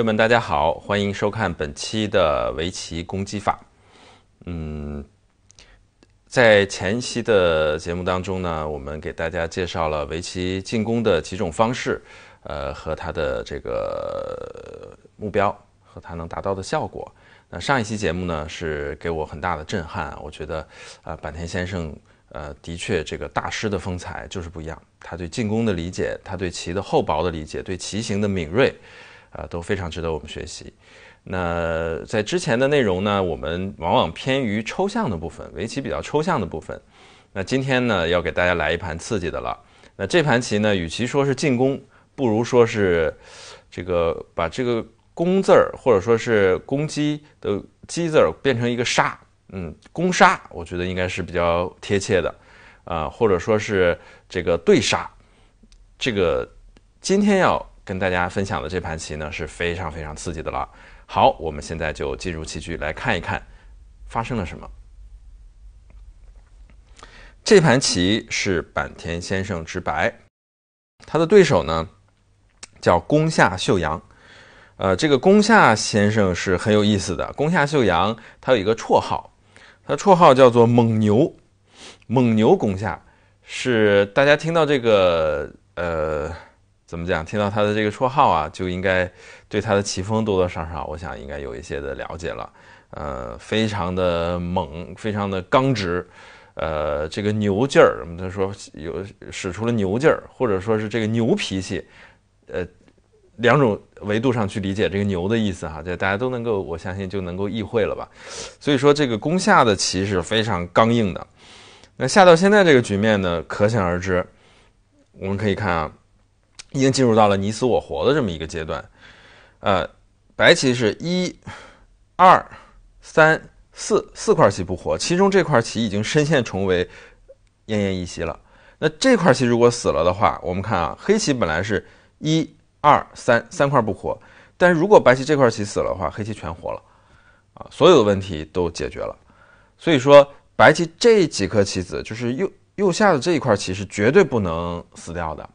朋友们，大家好，欢迎收看本期的围棋攻击法。嗯，在前期的节目当中呢，我们给大家介绍了围棋进攻的几种方式，呃，和他的这个目标和他能达到的效果。那上一期节目呢，是给我很大的震撼，我觉得，啊，坂田先生，呃，的确，这个大师的风采就是不一样。他对进攻的理解，他对棋的厚薄的理解，对棋形的敏锐。啊，都非常值得我们学习。那在之前的内容呢，我们往往偏于抽象的部分，围棋比较抽象的部分。那今天呢，要给大家来一盘刺激的了。那这盘棋呢，与其说是进攻，不如说是这个把这个“攻”字儿，或者说是攻击的“击”字儿，变成一个“杀”，嗯，“攻杀”我觉得应该是比较贴切的啊，或者说是这个对杀。这个今天要。跟大家分享的这盘棋呢是非常非常刺激的了。好，我们现在就进入棋局来看一看发生了什么。这盘棋是坂田先生直白，他的对手呢叫宫下秀阳。呃，这个宫下先生是很有意思的。宫下秀阳他有一个绰号，他绰号叫做“蒙牛”。蒙牛宫下是大家听到这个呃。怎么讲？听到他的这个绰号啊，就应该对他的棋风多多少少，我想应该有一些的了解了。呃，非常的猛，非常的刚直，呃，这个牛劲儿，他说有使出了牛劲儿，或者说是这个牛脾气，呃，两种维度上去理解这个“牛”的意思哈，这大家都能够，我相信就能够意会了吧。所以说，这个攻下的棋是非常刚硬的。那下到现在这个局面呢，可想而知。我们可以看啊。已经进入到了你死我活的这么一个阶段，呃，白棋是一、二、三、四四块棋不活，其中这块棋已经深陷重围，奄奄一息了。那这块棋如果死了的话，我们看啊，黑棋本来是一、二、三三块不活，但如果白棋这块棋死了的话，黑棋全活了，啊，所有的问题都解决了。所以说，白棋这几颗棋子，就是右右下的这一块棋是绝对不能死掉的。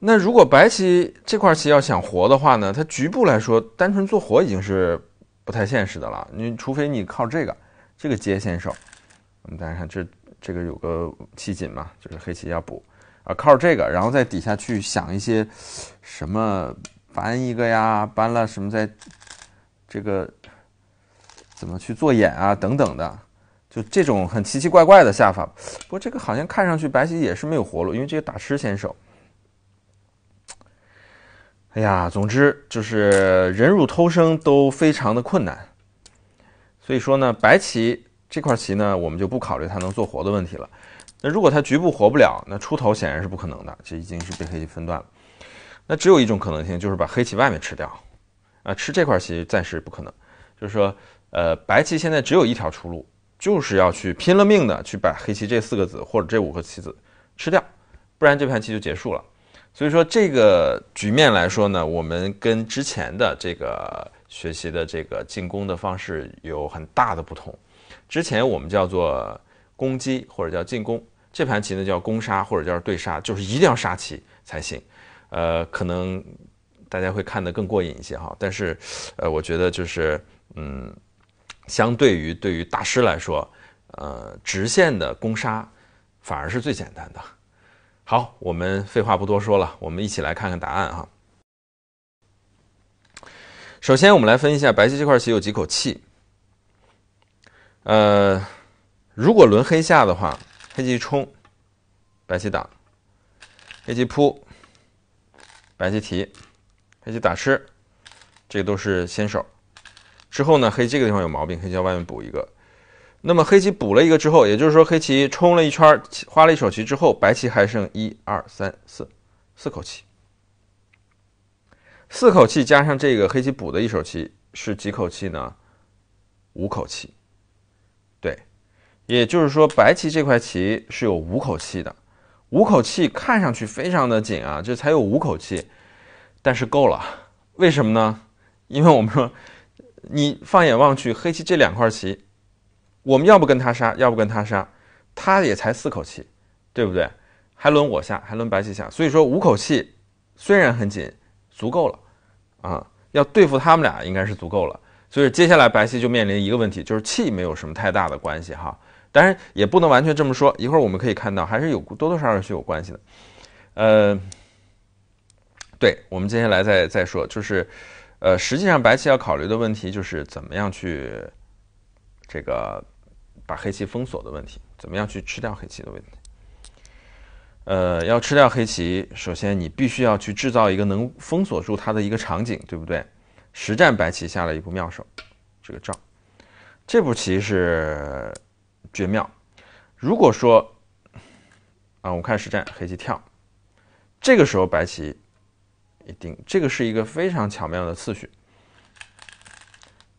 那如果白棋这块棋要想活的话呢，它局部来说单纯做活已经是不太现实的了。你除非你靠这个这个接先手，我们大家看这这个有个气紧嘛，就是黑棋要补啊，靠这个，然后在底下去想一些什么搬一个呀，搬了什么，在这个怎么去做眼啊等等的，就这种很奇奇怪怪的下法。不过这个好像看上去白棋也是没有活路，因为这个打吃先手。哎呀，总之就是忍辱偷生都非常的困难，所以说呢，白棋这块棋呢，我们就不考虑它能做活的问题了。那如果它局部活不了，那出头显然是不可能的，这已经是被黑棋分断了。那只有一种可能性，就是把黑棋外面吃掉。啊，吃这块棋暂时不可能，就是说，呃，白棋现在只有一条出路，就是要去拼了命的去把黑棋这四个子或者这五个棋子吃掉，不然这盘棋就结束了。所以说这个局面来说呢，我们跟之前的这个学习的这个进攻的方式有很大的不同。之前我们叫做攻击或者叫进攻，这盘棋呢叫攻杀或者叫对杀，就是一定要杀棋才行。呃，可能大家会看得更过瘾一些哈。但是，呃，我觉得就是嗯，相对于对于大师来说，呃，直线的攻杀反而是最简单的。好，我们废话不多说了，我们一起来看看答案哈。首先，我们来分一下白棋这块棋有几口气。呃，如果轮黑下的话，黑棋冲，白棋挡，黑棋扑，白棋提，黑棋打吃，这个都是先手。之后呢，黑这个地方有毛病，黑棋外面补一个。那么黑棋补了一个之后，也就是说黑棋冲了一圈，花了一手棋之后，白棋还剩一二三四四口气。四口气加上这个黑棋补的一手棋是几口气呢？五口气。对，也就是说白棋这块棋是有五口气的。五口气看上去非常的紧啊，这才有五口气，但是够了。为什么呢？因为我们说，你放眼望去，黑棋这两块棋。我们要不跟他杀，要不跟他杀，他也才四口气，对不对？还轮我下，还轮白棋下，所以说五口气虽然很紧，足够了啊。要对付他们俩应该是足够了。所以接下来白棋就面临一个问题，就是气没有什么太大的关系哈。当然也不能完全这么说，一会儿我们可以看到还是有多多少少是有关系的。呃，对我们接下来再再说，就是呃，实际上白棋要考虑的问题就是怎么样去这个。把黑棋封锁的问题，怎么样去吃掉黑棋的问题？呃，要吃掉黑棋，首先你必须要去制造一个能封锁住它的一个场景，对不对？实战白棋下了一步妙手，这个招，这步棋是绝妙。如果说啊，我们看实战，黑棋跳，这个时候白棋一定，这个是一个非常巧妙的次序，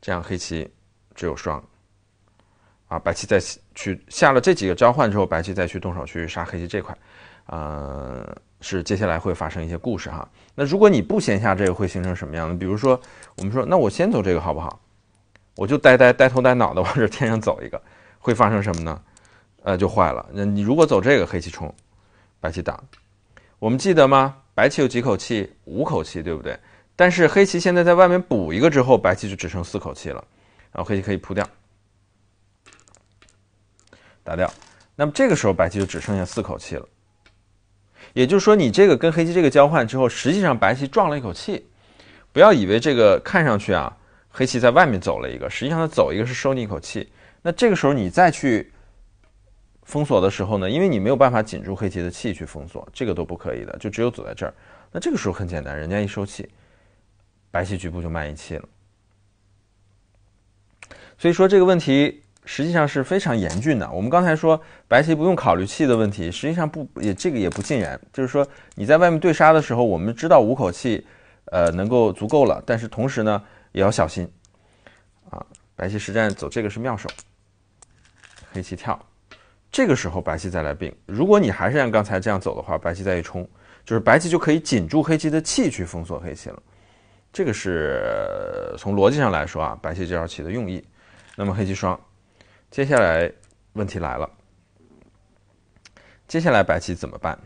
这样黑棋只有双。啊，白棋再去下了这几个交换之后，白棋再去动手去杀黑棋这块，呃，是接下来会发生一些故事哈。那如果你不先下这个，会形成什么样的？比如说，我们说，那我先走这个好不好？我就呆呆呆头呆脑的 往这天上走一个，会发生什么呢？呃，就坏了。那你如果走这个，黑棋冲，白棋挡，我们记得吗？白棋有几口气？五口气，对不对？但是黑棋现在在外面补一个之后，白棋就只剩四口气了，然后黑棋可以扑掉。打掉，那么这个时候白棋就只剩下四口气了。也就是说，你这个跟黑棋这个交换之后，实际上白棋撞了一口气。不要以为这个看上去啊，黑棋在外面走了一个，实际上它走一个是收你一口气。那这个时候你再去封锁的时候呢，因为你没有办法紧住黑棋的气去封锁，这个都不可以的，就只有走在这儿。那这个时候很简单，人家一收气，白棋局部就慢一气了。所以说这个问题。实际上是非常严峻的。我们刚才说白棋不用考虑气的问题，实际上不也这个也不尽然。就是说你在外面对杀的时候，我们知道五口气，呃，能够足够了。但是同时呢，也要小心。啊，白棋实战走这个是妙手，黑棋跳，这个时候白棋再来并。如果你还是像刚才这样走的话，白棋再一冲，就是白棋就可以紧住黑棋的气去封锁黑棋了。这个是从逻辑上来说啊，白棋这招棋的用意。那么黑棋双。接下来问题来了，接下来白棋怎么办？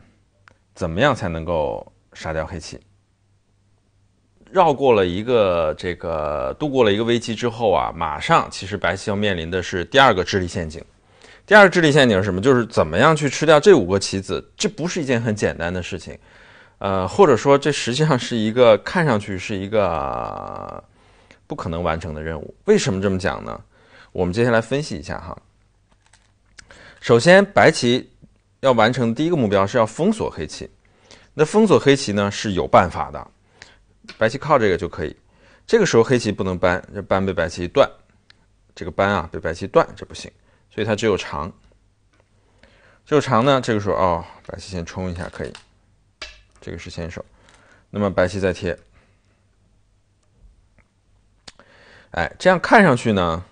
怎么样才能够杀掉黑棋？绕过了一个这个，度过了一个危机之后啊，马上其实白棋要面临的是第二个智力陷阱。第二个智力陷阱是什么？就是怎么样去吃掉这五个棋子？这不是一件很简单的事情，呃，或者说这实际上是一个看上去是一个不可能完成的任务。为什么这么讲呢？我们接下来分析一下哈。首先，白棋要完成第一个目标是要封锁黑棋。那封锁黑棋呢是有办法的，白棋靠这个就可以。这个时候黑棋不能搬，这搬被白棋断，这个搬啊被白棋断，这不行，所以它只有长。只有长呢，这个时候哦，白棋先冲一下可以，这个是先手。那么白棋再贴，哎，这样看上去呢。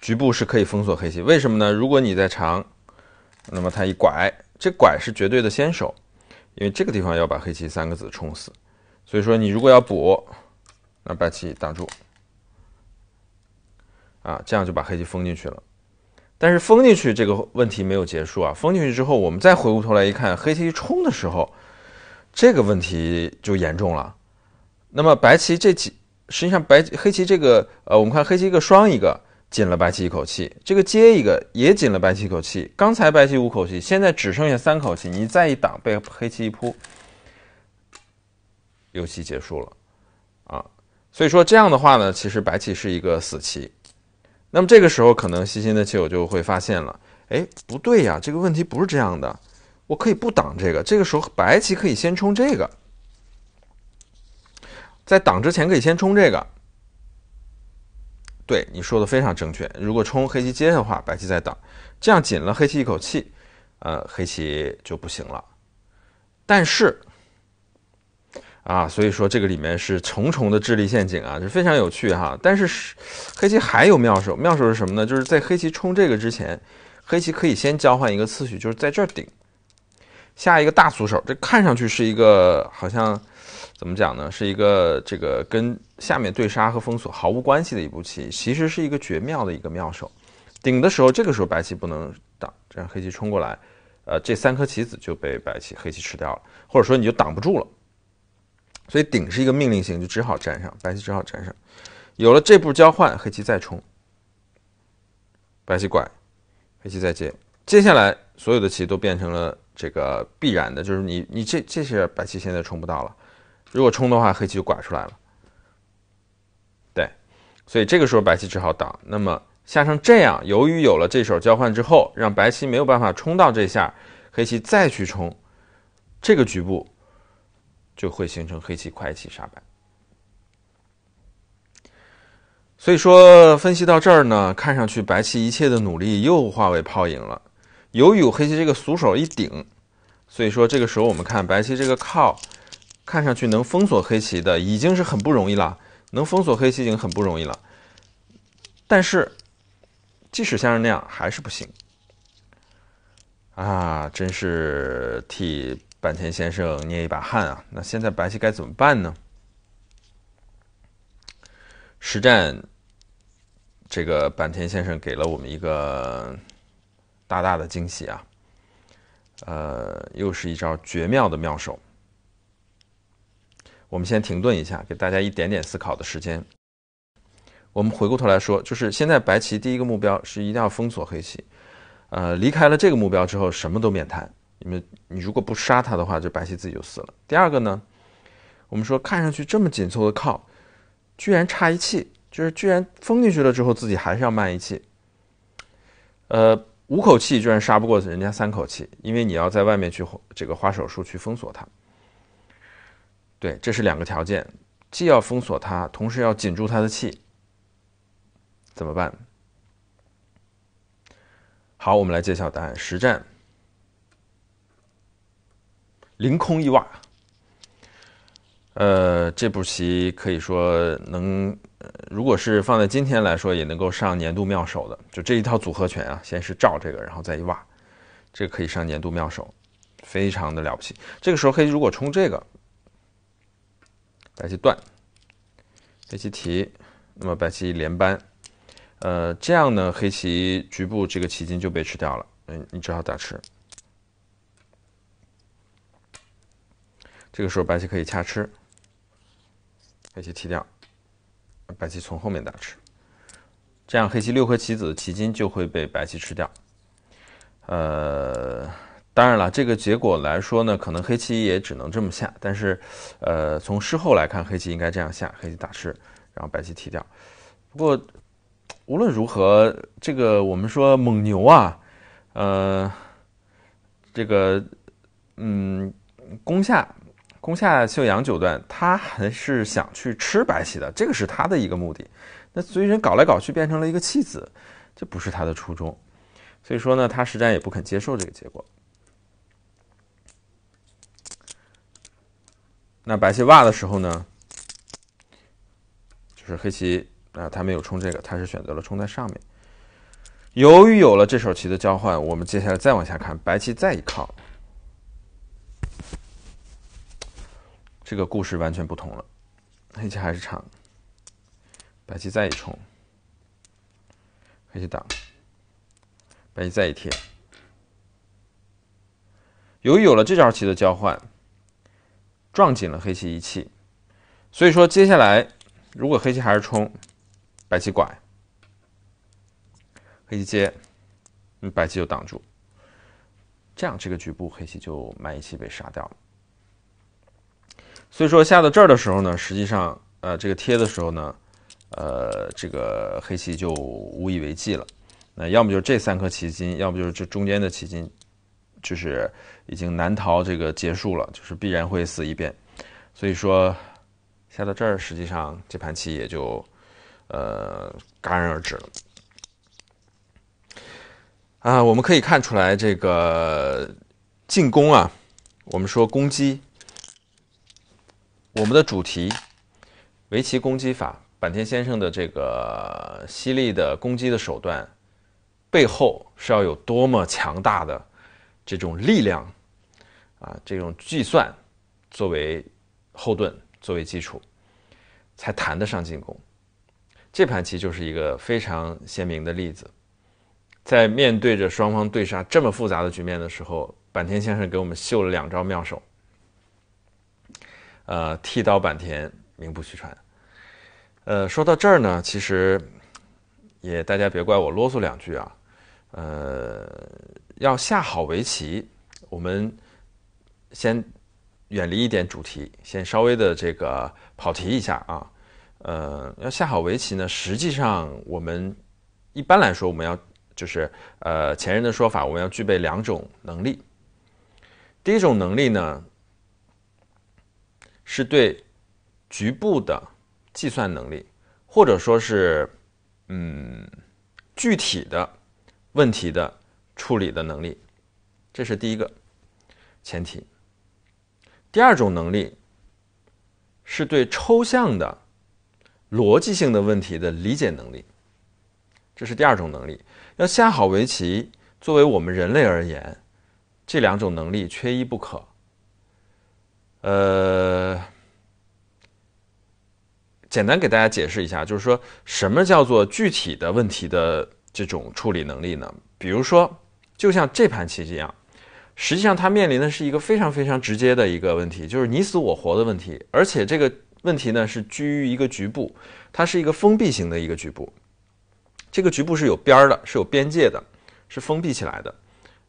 局部是可以封锁黑棋，为什么呢？如果你在长，那么它一拐，这拐是绝对的先手，因为这个地方要把黑棋三个子冲死，所以说你如果要补，那白棋挡住，啊，这样就把黑棋封进去了。但是封进去这个问题没有结束啊，封进去之后，我们再回过头来一看，黑棋一冲的时候，这个问题就严重了。那么白棋这几，实际上白黑棋这个，呃，我们看黑棋一个双一个。紧了白棋一口气，这个接一个也紧了白棋口气。刚才白棋五口气，现在只剩下三口气。你再一挡，被黑棋一扑，游戏结束了啊！所以说这样的话呢，其实白棋是一个死棋。那么这个时候，可能细心的棋友就会发现了，哎，不对呀，这个问题不是这样的。我可以不挡这个，这个时候白棋可以先冲这个，在挡之前可以先冲这个。对你说的非常正确。如果冲黑棋接的话，白棋在挡，这样紧了黑棋一口气，呃，黑棋就不行了。但是，啊，所以说这个里面是重重的智力陷阱啊，这非常有趣哈。但是，黑棋还有妙手，妙手是什么呢？就是在黑棋冲这个之前，黑棋可以先交换一个次序，就是在这顶下一个大俗手，这看上去是一个好像。怎么讲呢？是一个这个跟下面对杀和封锁毫无关系的一步棋，其实是一个绝妙的一个妙手。顶的时候，这个时候白棋不能挡，这样黑棋冲过来，呃，这三颗棋子就被白棋黑棋吃掉了，或者说你就挡不住了。所以顶是一个命令性，就只好粘上，白棋只好粘上。有了这步交换，黑棋再冲，白棋拐，黑棋再接，接下来所有的棋都变成了这个必然的，就是你你这这些白棋现在冲不到了。如果冲的话，黑棋就拐出来了。对，所以这个时候白棋只好挡。那么下成这样，由于有了这手交换之后，让白棋没有办法冲到这下，黑棋再去冲，这个局部就会形成黑棋快棋杀白。所以说分析到这儿呢，看上去白棋一切的努力又化为泡影了。由于有黑棋这个俗手一顶，所以说这个时候我们看白棋这个靠。看上去能封锁黑棋的已经是很不容易了，能封锁黑棋已经很不容易了。但是，即使像是那样，还是不行。啊，真是替坂田先生捏一把汗啊！那现在白棋该怎么办呢？实战，这个坂田先生给了我们一个大大的惊喜啊，呃，又是一招绝妙的妙手。我们先停顿一下，给大家一点点思考的时间。我们回过头来说，就是现在白棋第一个目标是一定要封锁黑棋，呃，离开了这个目标之后，什么都免谈。因为你如果不杀他的话，这白棋自己就死了。第二个呢，我们说看上去这么紧凑的靠，居然差一气，就是居然封进去了之后，自己还是要慢一气。呃，五口气居然杀不过人家三口气，因为你要在外面去这个花手术去封锁他。对，这是两个条件，既要封锁他，同时要紧住他的气，怎么办？好，我们来揭晓答案。实战，凌空一挖，呃，这步棋可以说能，如果是放在今天来说，也能够上年度妙手的。就这一套组合拳啊，先是照这个，然后再一挖，这个可以上年度妙手，非常的了不起。这个时候黑棋如果冲这个。白棋断，黑棋提，那么白棋连扳，呃，这样呢，黑棋局部这个棋筋就被吃掉了。嗯，你只好打吃。这个时候，白棋可以恰吃，黑棋提掉，白棋从后面打吃，这样黑棋六颗棋子棋筋就会被白棋吃掉，呃。当然了，这个结果来说呢，可能黑棋也只能这么下。但是，呃，从事后来看，黑棋应该这样下：黑棋打吃，然后白棋提掉。不过，无论如何，这个我们说蒙牛啊，呃，这个，嗯，攻下攻下秀阳九段，他还是想去吃白棋的，这个是他的一个目的。那所以人搞来搞去变成了一个弃子，这不是他的初衷。所以说呢，他实战也不肯接受这个结果。那白棋挖的时候呢，就是黑棋啊，他没有冲这个，他是选择了冲在上面。由于有了这手棋的交换，我们接下来再往下看，白棋再一靠，这个故事完全不同了。黑棋还是长，白棋再一冲，黑棋挡，白棋再一贴。由于有了这招棋的交换。撞紧了黑棋一气，所以说接下来如果黑棋还是冲，白棋拐，黑棋接，嗯，白棋就挡住，这样这个局部黑棋就满一气被杀掉了。所以说下到这儿的时候呢，实际上呃这个贴的时候呢，呃这个黑棋就无以为继了。那要么就这三颗棋筋，要么就是这中间的棋筋。就是已经难逃这个结束了，就是必然会死一遍。所以说下到这儿，实际上这盘棋也就呃戛然而止了。啊，我们可以看出来，这个进攻啊，我们说攻击，我们的主题围棋攻击法，坂田先生的这个犀利的攻击的手段背后是要有多么强大的。这种力量，啊，这种计算，作为后盾，作为基础，才谈得上进攻。这盘棋就是一个非常鲜明的例子。在面对着双方对杀这么复杂的局面的时候，坂田先生给我们秀了两招妙手。呃，剃刀坂田名不虚传。呃，说到这儿呢，其实也大家别怪我啰嗦两句啊，呃。要下好围棋，我们先远离一点主题，先稍微的这个跑题一下啊。呃，要下好围棋呢，实际上我们一般来说，我们要就是呃前人的说法，我们要具备两种能力。第一种能力呢，是对局部的计算能力，或者说是嗯具体的问题的。处理的能力，这是第一个前提。第二种能力是对抽象的逻辑性的问题的理解能力，这是第二种能力。要下好围棋，作为我们人类而言，这两种能力缺一不可。呃，简单给大家解释一下，就是说什么叫做具体的问题的这种处理能力呢？比如说。就像这盘棋一样，实际上它面临的是一个非常非常直接的一个问题，就是你死我活的问题。而且这个问题呢是居于一个局部，它是一个封闭型的一个局部。这个局部是有边儿的，是有边界的，是封闭起来的。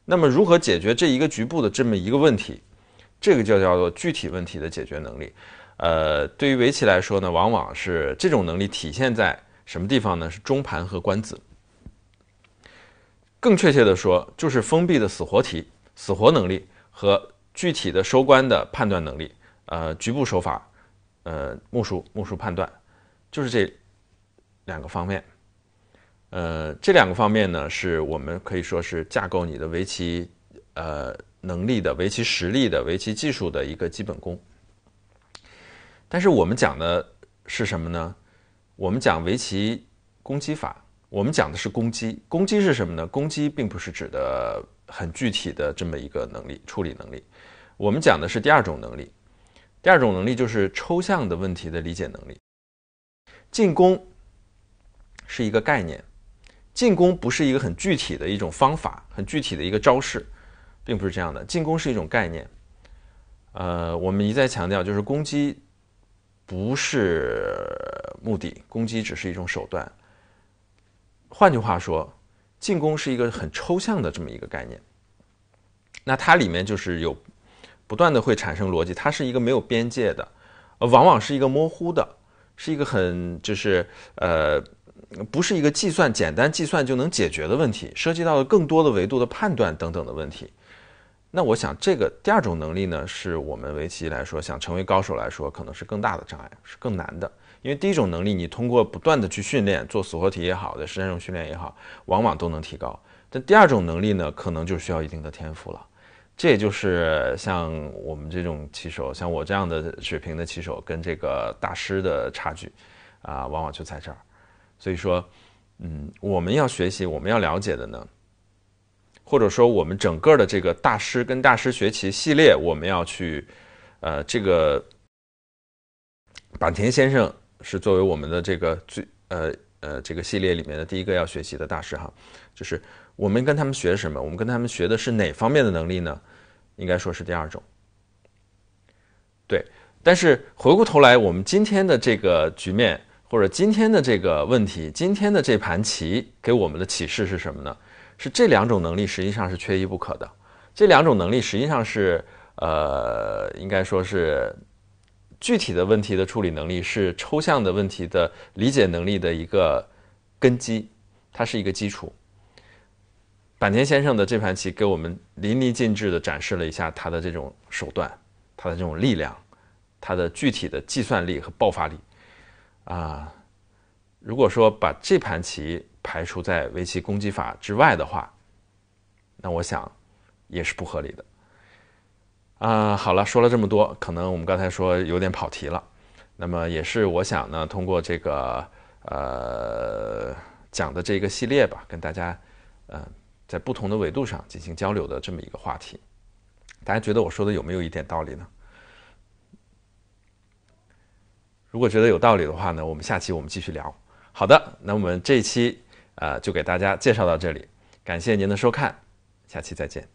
那么如何解决这一个局部的这么一个问题？这个就叫做具体问题的解决能力。呃，对于围棋来说呢，往往是这种能力体现在什么地方呢？是中盘和官子。更确切的说，就是封闭的死活题、死活能力和具体的收官的判断能力，呃，局部手法，呃，目数、目数判断，就是这两个方面。呃，这两个方面呢，是我们可以说是架构你的围棋，呃，能力的、围棋实力的、围棋技术的一个基本功。但是我们讲的是什么呢？我们讲围棋攻击法。我们讲的是攻击，攻击是什么呢？攻击并不是指的很具体的这么一个能力、处理能力。我们讲的是第二种能力，第二种能力就是抽象的问题的理解能力。进攻是一个概念，进攻不是一个很具体的一种方法、很具体的一个招式，并不是这样的。进攻是一种概念。呃，我们一再强调，就是攻击不是目的，攻击只是一种手段。换句话说，进攻是一个很抽象的这么一个概念。那它里面就是有不断的会产生逻辑，它是一个没有边界的，呃，往往是一个模糊的，是一个很就是呃，不是一个计算简单计算就能解决的问题，涉及到了更多的维度的判断等等的问题。那我想，这个第二种能力呢，是我们围棋来说想成为高手来说，可能是更大的障碍，是更难的。因为第一种能力，你通过不断的去训练，做组合体也好的，实战中训练也好，往往都能提高。但第二种能力呢，可能就需要一定的天赋了。这也就是像我们这种棋手，像我这样的水平的棋手，跟这个大师的差距，啊，往往就在这儿。所以说，嗯，我们要学习，我们要了解的呢，或者说我们整个的这个大师跟大师学棋系列，我们要去，呃，这个坂田先生。是作为我们的这个最呃呃这个系列里面的第一个要学习的大师哈，就是我们跟他们学什么？我们跟他们学的是哪方面的能力呢？应该说是第二种。对，但是回过头来，我们今天的这个局面或者今天的这个问题，今天的这盘棋给我们的启示是什么呢？是这两种能力实际上是缺一不可的。这两种能力实际上是呃，应该说是。具体的问题的处理能力是抽象的问题的理解能力的一个根基，它是一个基础。坂田先生的这盘棋给我们淋漓尽致的展示了一下他的这种手段，他的这种力量，他的具体的计算力和爆发力。啊，如果说把这盘棋排除在围棋攻击法之外的话，那我想也是不合理的。啊，好了，说了这么多，可能我们刚才说有点跑题了。那么也是我想呢，通过这个呃讲的这个系列吧，跟大家呃在不同的维度上进行交流的这么一个话题。大家觉得我说的有没有一点道理呢？如果觉得有道理的话呢，我们下期我们继续聊。好的，那我们这一期啊就给大家介绍到这里，感谢您的收看，下期再见。